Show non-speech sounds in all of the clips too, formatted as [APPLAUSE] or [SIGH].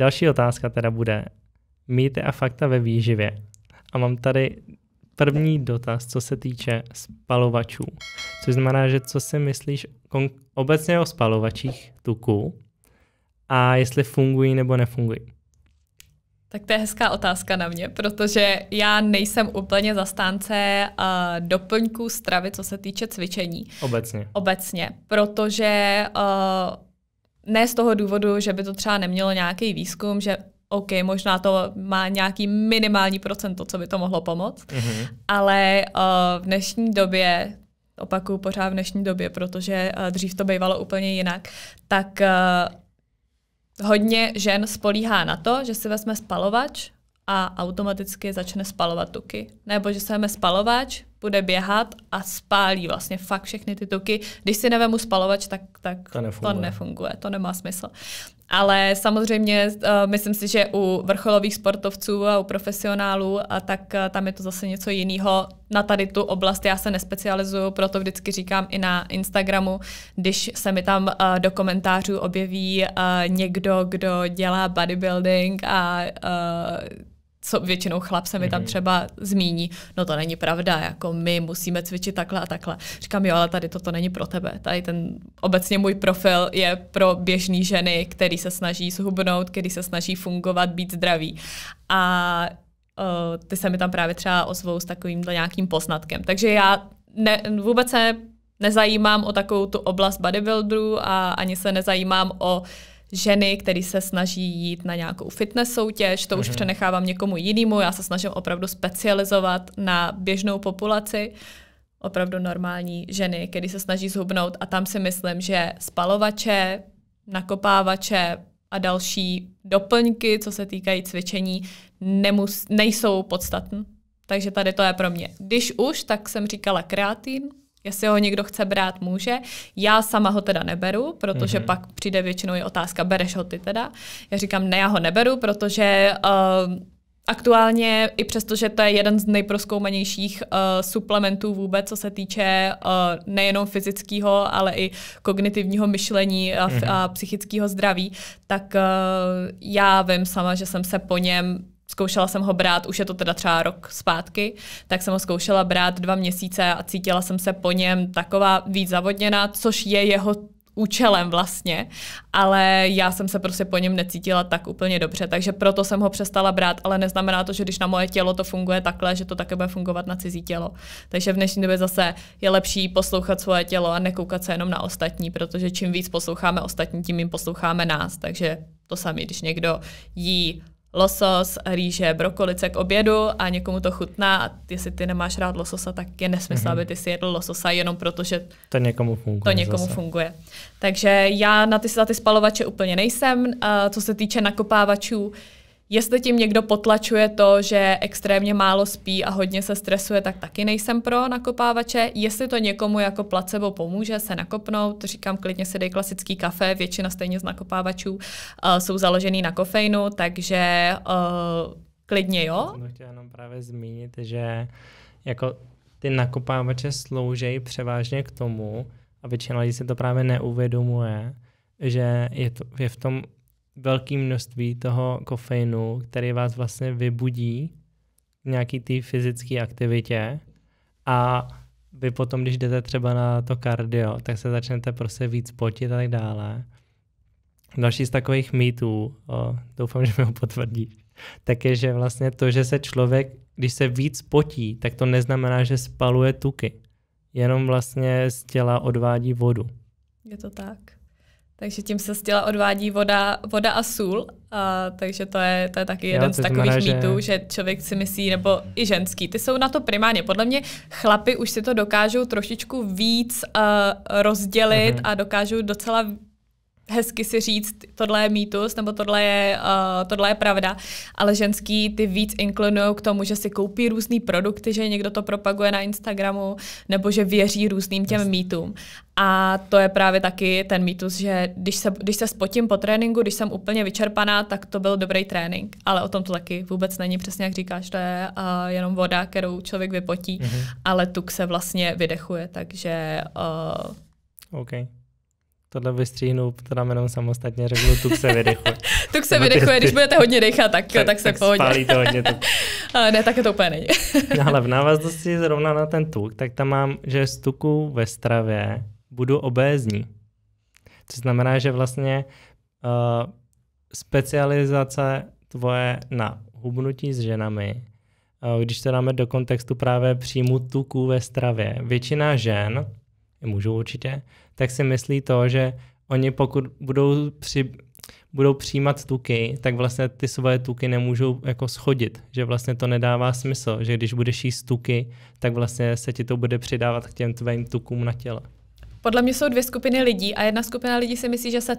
Další otázka teda bude mýty a fakta ve výživě. A mám tady první dotaz, co se týče spalovačů. Což znamená, že co si myslíš obecně o spalovačích tuků a jestli fungují nebo nefungují? Tak to je hezká otázka na mě, protože já nejsem úplně zastánce uh, doplňků stravy, co se týče cvičení. Obecně. Obecně, protože uh, ne z toho důvodu, že by to třeba nemělo nějaký výzkum, že OK, možná to má nějaký minimální procento, co by to mohlo pomoct, mm-hmm. ale uh, v dnešní době, opakuju pořád v dnešní době, protože uh, dřív to bývalo úplně jinak, tak uh, hodně žen spolíhá na to, že si vezme spalovač, a automaticky začne spalovat tuky. Nebo že jeme spalovač, bude běhat a spálí vlastně fakt všechny ty tuky. Když si nevemu spalovač, tak, tak to, nefunguje. to nefunguje, to nemá smysl. Ale samozřejmě uh, myslím si, že u vrcholových sportovců a u profesionálů, a tak uh, tam je to zase něco jiného. Na tady tu oblast já se nespecializuju, proto vždycky říkám i na Instagramu, když se mi tam uh, do komentářů objeví někdo, kdo dělá bodybuilding a co většinou chlap se mi tam mhm. třeba zmíní, no to není pravda, jako my musíme cvičit takhle a takhle. Říkám, jo, ale tady toto není pro tebe. Tady ten obecně můj profil je pro běžné ženy, který se snaží zhubnout, který se snaží fungovat, být zdravý. A o, ty se mi tam právě třeba ozvou s takovým nějakým poznatkem. Takže já ne, vůbec se nezajímám o takovou tu oblast bodybuildu a ani se nezajímám o ženy, které se snaží jít na nějakou fitness soutěž, to mm-hmm. už mhm. přenechávám někomu jinému, já se snažím opravdu specializovat na běžnou populaci, opravdu normální ženy, které se snaží zhubnout a tam si myslím, že spalovače, nakopávače a další doplňky, co se týkají cvičení, nemus, nejsou podstatné. Takže tady to je pro mě. Když už, tak jsem říkala kreatin, Jestli ho někdo chce brát, může. Já sama ho teda neberu, protože mm-hmm. pak přijde většinou i otázka, bereš ho ty teda. Já říkám, ne, já ho neberu, protože uh, aktuálně, i přesto, že to je jeden z nejproskoumanějších uh, eh, suplementů vůbec, co se týče uh, nejenom fyzického, ale i kognitivního myšlení a, mm-hmm. a psychického zdraví, tak uh, já vím sama, že jsem se po něm zkoušela jsem ho brát, už je to teda třeba rok zpátky, tak jsem ho zkoušela brát dva měsíce a cítila jsem se po něm taková víc zavodněná, což je jeho účelem vlastně, ale já jsem se prostě po něm necítila tak úplně dobře, takže proto jsem ho přestala brát, ale neznamená to, že když na moje tělo to funguje takhle, že to také bude fungovat na cizí tělo. Takže v dnešní době zase je lepší poslouchat svoje tělo a nekoukat se jenom na ostatní, protože čím víc posloucháme ostatní, tím jim posloucháme nás. Takže to samé, když někdo jí losos, rýže, brokolice k obědu a někomu to chutná a jestli ty nemáš rád lososa, tak je nesmysl, mm-hmm. aby ty si jedl lososa jenom proto, že to někomu funguje. To někomu zase. funguje. Takže já na ty, na ty spalovače úplně nejsem. A co se týče nakopávačů, Jestli tím někdo potlačuje to, že extrémně málo spí a hodně se stresuje, tak taky nejsem pro nakopávače. Jestli to někomu jako placebo pomůže se nakopnout, říkám klidně si dej klasický kafe, většina stejně z nakopávačů uh, jsou založený na kofeinu, takže uh, klidně jo. Jsem chtěl jenom právě zmínit, že jako ty nakopávače slouží převážně k tomu, a většina lidí se to právě neuvědomuje, že je, to, je v tom velké množství toho kofeinu, který vás vlastně vybudí nějaký té fyzické aktivitě a vy potom, když jdete třeba na to kardio, tak se začnete prostě víc potit a tak dále. Další z takových mýtů, o, doufám, že mi ho potvrdí, tak je, že vlastně to, že se člověk, když se víc potí, tak to neznamená, že spaluje tuky. Jenom vlastně z těla odvádí vodu. Je to tak. Takže tím se z těla odvádí voda, voda a sůl, a, takže to je, to je taky jo, jeden z takových znamená, mýtů, že... že člověk si myslí, nebo i ženský, ty jsou na to primárně. Podle mě chlapy už si to dokážou trošičku víc uh, rozdělit mm-hmm. a dokážou docela hezky si říct, tohle je mýtus nebo tohle je, uh, tohle je pravda, ale ženský ty víc inklinují k tomu, že si koupí různé produkty, že někdo to propaguje na Instagramu nebo že věří různým těm Jasně. mýtům. A to je právě taky ten mýtus, že když se, když se spotím po tréninku, když jsem úplně vyčerpaná, tak to byl dobrý trénink. Ale o tom to taky vůbec není přesně, jak říkáš, to je uh, jenom voda, kterou člověk vypotí, mm-hmm. ale tuk se vlastně vydechuje, takže... Uh, okay tohle vystříhnu, to dám jenom samostatně, řeknu tuk se vydechuje. [LAUGHS] tuk se vydechuje, když budete hodně dechat, tak, tak, tak se tak pohodě. Spálí to hodně tuk. A [LAUGHS] ne, tak je to úplně není. [LAUGHS] no ale v návaznosti zrovna na ten tuk, tak tam mám, že z tuku ve stravě budu obézní. To znamená, že vlastně uh, specializace tvoje na hubnutí s ženami, uh, když to dáme do kontextu právě příjmu tuku ve stravě, většina žen Můžou určitě, tak si myslí to, že oni pokud budou, při, budou přijímat tuky, tak vlastně ty svoje tuky nemůžou jako schodit, že vlastně to nedává smysl, že když budeš jíst tuky, tak vlastně se ti to bude přidávat k těm tvým tukům na těle. Podle mě jsou dvě skupiny lidí a jedna skupina lidí si myslí, že se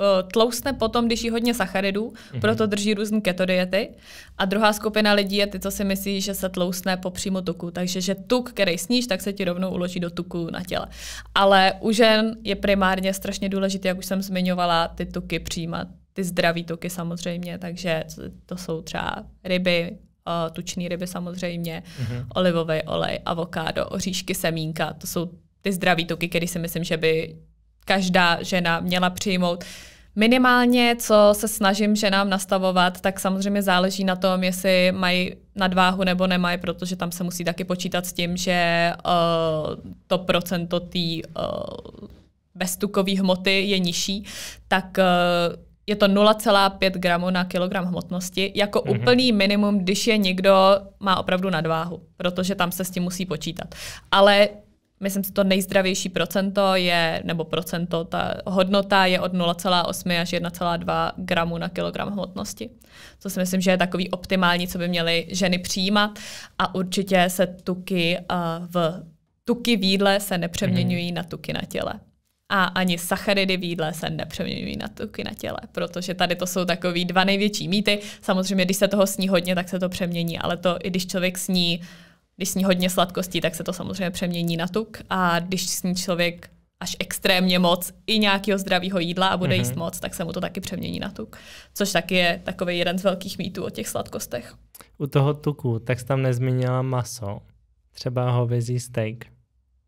Eh, tloustne potom, když jí hodně sacharidů, mm-hmm. proto drží různé keto diety. A druhá skupina lidí je ty, co si myslí, že se tloustne po přímo tuku. Takže že tuk, který sníš, tak se ti rovnou uloží do tuku na těle. Ale u žen je primárně strašně důležité, jak už jsem zmiňovala, ty tuky přijímat. Ty zdraví tuky samozřejmě, takže to jsou třeba ryby, eh, tučné ryby samozřejmě, mm-hmm. olivový olej, avokádo, oříšky, semínka, to jsou ty zdraví tuky, které si myslím, že by každá žena měla přijmout. Minimálně, co se snažím ženám nastavovat, tak samozřejmě záleží na tom, jestli mají nadváhu nebo nemají, protože tam se musí taky počítat s tím, že uh, to procento té uh, eh, beztukové hmoty je nižší, tak uh, je to 0,5 gramu na kilogram hmotnosti, jako mm-hmm. úplný minimum, když je někdo má opravdu nadváhu, protože tam se s tím musí počítat. Ale myslím si, to nejzdravější procento je, nebo procento, ta hodnota je od 0,8 až 1,2 gramu na kilogram hmotnosti. To si myslím, že je takový optimální, co by měly ženy přijímat a určitě se tuky uh, v tuky v jídle se nepřeměňují mm. na tuky na těle. A ani sacharidy v jídle se nepřeměňují na tuky na těle, protože tady to jsou takový dva největší mýty. Samozřejmě, když se toho sní hodně, tak se to přemění, ale to i když člověk sní když sní hodně sladkostí, tak se to samozřejmě přemění na tuk a když sní člověk až extrémně moc i nějakého zdravého jídla a bude mm-hmm. jíst moc, tak se mu to taky přemění na tuk. Což taky je takový jeden z velkých mýtů o těch sladkostech. U toho tuku, tak jsi tam nezmínila maso. Třeba hovězí steak.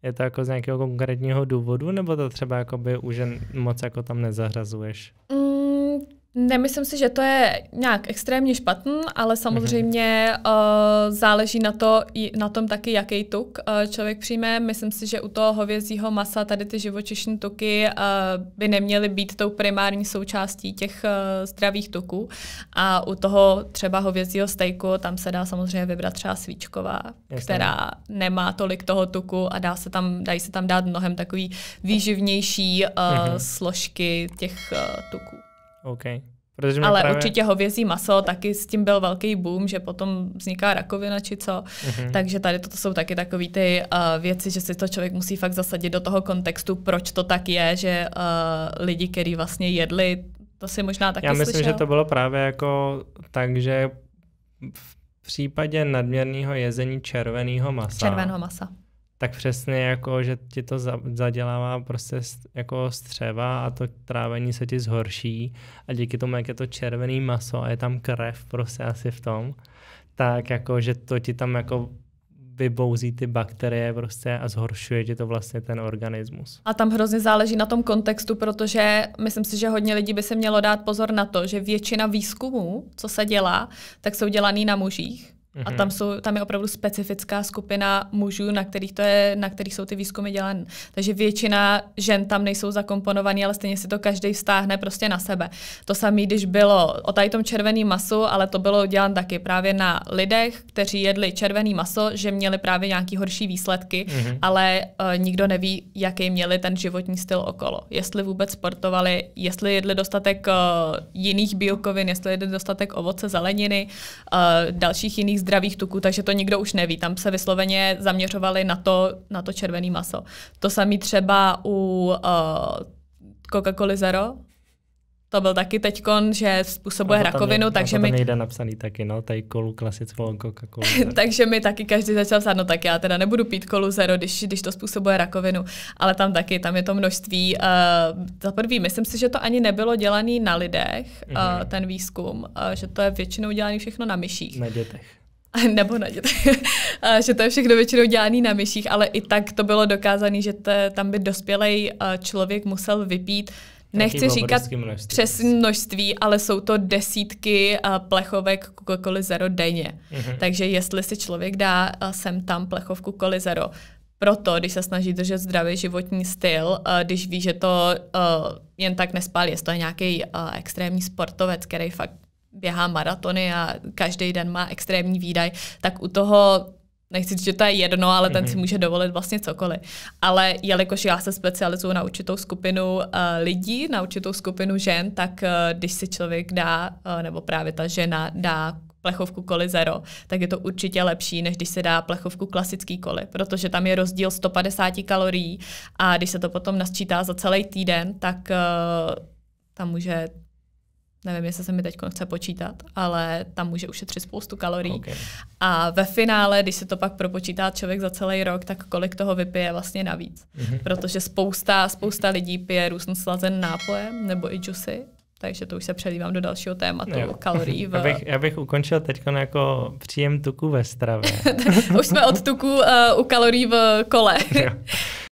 Je to jako z nějakého konkrétního důvodu, nebo to třeba jakoby už moc jako tam nezahrazuješ? Mm, Nemyslím si, že to je nějak extrémně špatný, ale mhm. samozřejmě mm-hmm. uh, záleží na, to, na tom taky, jaký tuk uh, člověk přijme. Myslím si, že u toho hovězího masa tady ty živočišní tuky uh, by neměly být tou primární součástí těch uh, zdravých tuků. A u toho třeba hovězího stejku tam se dá samozřejmě vybrat třeba svíčková, Jasně. která nemá tolik toho tuku a dá se tam, dají se tam dát mnohem takový výživnější uh, mm-hmm. složky těch uh, tuků. OK. Protože Ale právě... určitě hovězí maso, taky s tím byl velký boom, že potom vzniká rakovina či co. Mm-hmm. Takže tady toto jsou taky takové ty uh, věci, že si to člověk musí fakt zasadit do toho kontextu, proč to tak je, že uh, lidi, kteří vlastně jedli, to si možná taky Já myslím, slyšel. že to bylo právě jako tak, že v případě nadměrného jezení červeného masa. Červeného masa tak přesně jako, že ti to zadělává prostě jako střeva a to trávení se ti zhorší a díky tomu, jak je to červený maso a je tam krev prostě asi v tom, tak jako, že to ti tam jako vybouzí ty bakterie prostě a zhoršuje ti to vlastně ten organismus. A tam hrozně záleží na tom kontextu, protože myslím si, že hodně lidí by se mělo dát pozor na to, že většina výzkumů, co se dělá, tak jsou dělaný na mužích Mm-hmm. A mhm. tam, jsou, tam je opravdu specifická skupina mužů, na kterých, to je, na kterých jsou ty výzkumy dělané. Takže většina žen tam nejsou zakomponovaný, ale stejně si to každý vztáhne prostě na sebe. To samé, když bylo o tady tom červený masu, ale to bylo děláno taky právě na lidech, kteří jedli červený maso, že měli právě nějaký horší výsledky, mm-hmm. ale uh, nikdo neví, jaký měli ten životní styl okolo. Jestli vůbec sportovali, jestli jedli dostatek uh, jiných bílkovin, jestli jedli dostatek ovoce, zeleniny, uh, dalších jiných zdravých tuků, takže to nikdo už neví. Tam se vysloveně zaměřovali na to, na to červené maso. To samé třeba u uh, eh, Coca-Cola Zero, to byl taky teďkon, že způsobuje rakovinu, je, takže mi nejde napsaný taky, no, tady kolu klasickou coca [LAUGHS] takže mi taky každý začal psát, no tak já teda nebudu pít kolu zero, když, když to způsobuje rakovinu, ale tam taky, tam je to množství. Uh, za prvý, myslím si, že to ani nebylo dělané na lidech, mm-hmm. uh, ten výzkum, uh, že to je většinou dělané všechno na myších. Na dětech. [LAUGHS] nebo na dětech, [LAUGHS] že to je všechno většinou dělané na myších, ale i tak to bylo dokázané, že to, tam by dospělej člověk musel vypít Nechci říkat množství. přesné množství, ale jsou to desítky plechovek Coca-Cola Zero denně. Mm-hmm. Takže jestli si člověk dá sem tam plechovku Cola Zero, proto, když se snaží držet zdravý životní styl, když ví, že to jen tak nespálí, jestli to je nějaký extrémní sportovec, který fakt běhá maratony a každý den má extrémní výdaj, tak u toho nechci říct, že to je jedno, ale ten mm-hmm. si mhm. může dovolit vlastně cokoliv. Ale jelikož já se specializuju na určitou skupinu uh, lidí, na určitou skupinu žen, tak uh, když si člověk dá, uh, nebo právě ta žena dá plechovku koli zero, tak je to určitě lepší, než když se dá plechovku klasický koli, protože tam je rozdíl 150 kalorií a když se to potom nasčítá za celý týden, tak uh, tam může nevím, jestli se mi teď chce počítat, ale tam může ušetřit spoustu kalorií. Okay. A ve finále, když se to pak propočítá člověk za celý rok, tak kolik toho vypije vlastně navíc. Mm-hmm. Protože spousta, spousta lidí pije různý slazen nápoje nebo i džusy, takže to už se přelívám do dalšího tématu no kalorií. [LAUGHS] V... Já, bych, já bych ukončil teď jako příjem tuku ve stravě. [LAUGHS] už jsme od tuku uh, u kalorií v kole. [LAUGHS]